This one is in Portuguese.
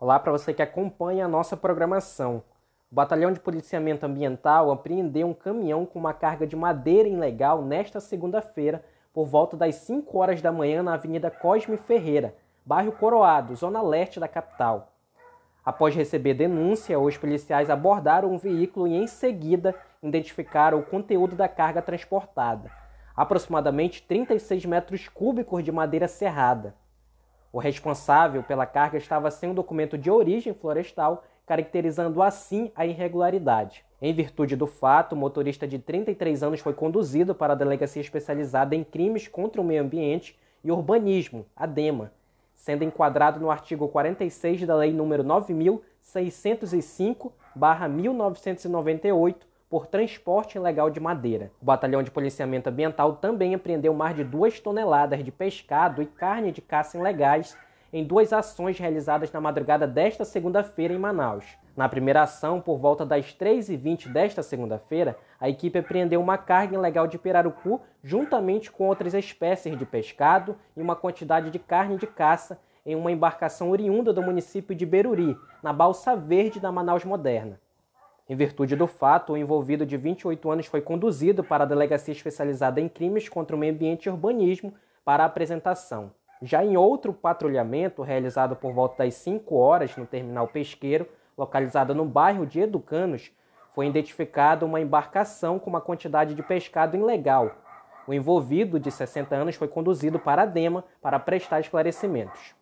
Olá para você que acompanha a nossa programação. O Batalhão de Policiamento Ambiental apreendeu um caminhão com uma carga de madeira ilegal nesta segunda-feira, por volta das 5 horas da manhã, na Avenida Cosme Ferreira, bairro Coroado, zona leste da capital. Após receber denúncia, os policiais abordaram um veículo e, em seguida, identificaram o conteúdo da carga transportada aproximadamente 36 metros cúbicos de madeira serrada. O responsável pela carga estava sem um documento de origem florestal, caracterizando assim a irregularidade. Em virtude do fato, o motorista de 33 anos foi conduzido para a delegacia especializada em crimes contra o meio ambiente e urbanismo, a DEMA, sendo enquadrado no artigo 46 da Lei nº 9605/1998, por transporte ilegal de madeira. O Batalhão de Policiamento Ambiental também apreendeu mais de duas toneladas de pescado e carne de caça ilegais em duas ações realizadas na madrugada desta segunda-feira em Manaus. Na primeira ação, por volta das 3h20 desta segunda-feira, a equipe apreendeu uma carga ilegal de pirarucu juntamente com outras espécies de pescado e uma quantidade de carne de caça em uma embarcação oriunda do município de Beruri, na Balsa Verde da Manaus Moderna. Em virtude do fato, o envolvido de 28 anos foi conduzido para a delegacia especializada em crimes contra o meio ambiente e urbanismo para apresentação. Já em outro patrulhamento, realizado por volta das 5 horas no terminal pesqueiro, localizado no bairro de Educanos, foi identificada uma embarcação com uma quantidade de pescado ilegal. O envolvido, de 60 anos, foi conduzido para a DEMA para prestar esclarecimentos.